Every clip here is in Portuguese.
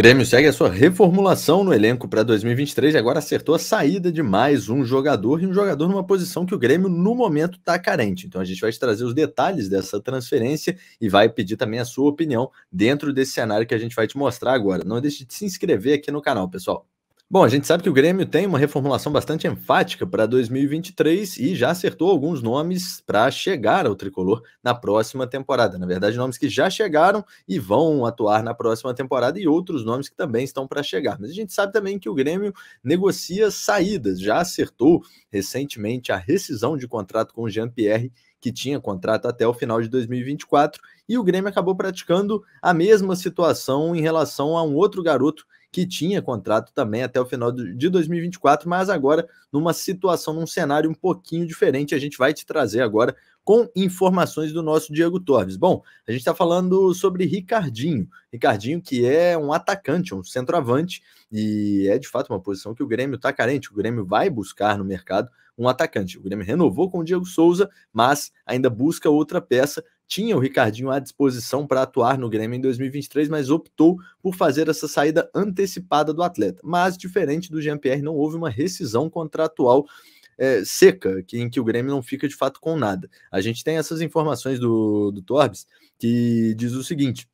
Grêmio segue a sua reformulação no elenco para 2023 e agora acertou a saída de mais um jogador e um jogador numa posição que o Grêmio no momento está carente. Então a gente vai trazer os detalhes dessa transferência e vai pedir também a sua opinião dentro desse cenário que a gente vai te mostrar agora. Não deixe de se inscrever aqui no canal, pessoal. Bom, a gente sabe que o Grêmio tem uma reformulação bastante enfática para 2023 e já acertou alguns nomes para chegar ao tricolor na próxima temporada. Na verdade, nomes que já chegaram e vão atuar na próxima temporada e outros nomes que também estão para chegar. Mas a gente sabe também que o Grêmio negocia saídas, já acertou recentemente a rescisão de contrato com o Jean-Pierre que tinha contrato até o final de 2024, e o Grêmio acabou praticando a mesma situação em relação a um outro garoto que tinha contrato também até o final de 2024, mas agora numa situação, num cenário um pouquinho diferente. A gente vai te trazer agora com informações do nosso Diego Torres. Bom, a gente está falando sobre Ricardinho. Ricardinho, que é um atacante, um centroavante, e é de fato uma posição que o Grêmio está carente. O Grêmio vai buscar no mercado um atacante. O Grêmio renovou com o Diego Souza, mas ainda busca outra peça tinha o Ricardinho à disposição para atuar no Grêmio em 2023, mas optou por fazer essa saída antecipada do atleta. Mas, diferente do Jean-Pierre, não houve uma rescisão contratual é, seca, que, em que o Grêmio não fica de fato com nada. A gente tem essas informações do, do Torbes, que diz o seguinte.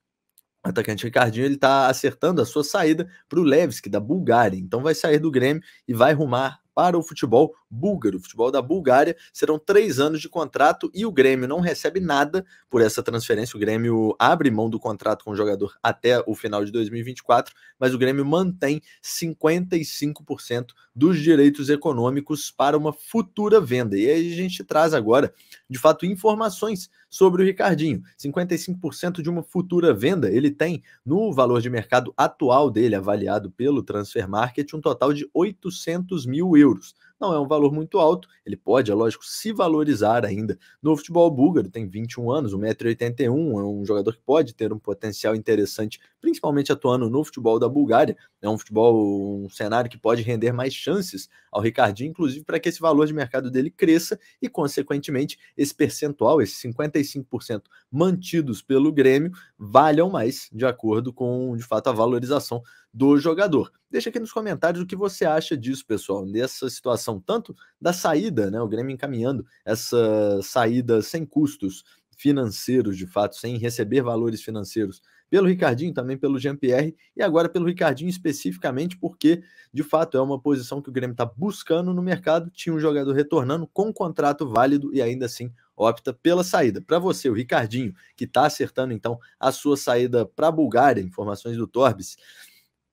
O atacante Ricardinho ele está acertando a sua saída para o Levski da Bulgária, então vai sair do Grêmio e vai rumar para o futebol búlgaro, o futebol da Bulgária. Serão três anos de contrato e o Grêmio não recebe nada por essa transferência. O Grêmio abre mão do contrato com o jogador até o final de 2024, mas o Grêmio mantém 55% dos direitos econômicos para uma futura venda. E aí a gente traz agora, de fato, informações sobre o Ricardinho. 55% de uma futura venda ele tem no valor de mercado atual dele, avaliado pelo Transfer Market, um total de 800 mil euros euros não é um valor muito alto, ele pode, é lógico, se valorizar ainda. No futebol búlgaro, tem 21 anos, 1,81m, é um jogador que pode ter um potencial interessante, principalmente atuando no futebol da Bulgária. É um futebol, um cenário que pode render mais chances ao Ricardinho, inclusive para que esse valor de mercado dele cresça e, consequentemente, esse percentual, esses 55% mantidos pelo Grêmio, valham mais, de acordo com, de fato, a valorização do jogador. Deixa aqui nos comentários o que você acha disso, pessoal, dessa situação tanto da saída, né, o Grêmio encaminhando essa saída sem custos financeiros, de fato, sem receber valores financeiros pelo Ricardinho, também pelo Jean-Pierre, e agora pelo Ricardinho especificamente, porque de fato é uma posição que o Grêmio está buscando no mercado. Tinha um jogador retornando com um contrato válido e ainda assim opta pela saída. Para você, o Ricardinho, que está acertando então a sua saída para a Bulgária, informações do Torbes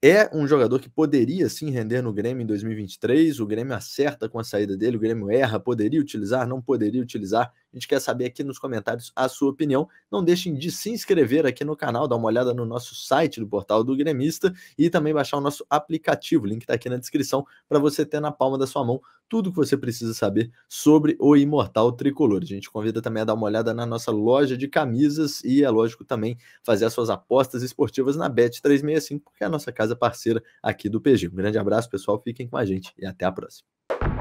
é um jogador que poderia sim render no Grêmio em 2023. O Grêmio acerta com a saída dele, o Grêmio erra, poderia utilizar, não poderia utilizar. A gente quer saber aqui nos comentários a sua opinião. Não deixem de se inscrever aqui no canal, dar uma olhada no nosso site do portal do Gremista e também baixar o nosso aplicativo. O link está aqui na descrição para você ter na palma da sua mão tudo que você precisa saber sobre o Imortal Tricolor. A gente convida também a dar uma olhada na nossa loja de camisas e é lógico também fazer as suas apostas esportivas na Bet365, porque é a nossa casa parceira aqui do PG. Um grande abraço, pessoal. Fiquem com a gente e até a próxima.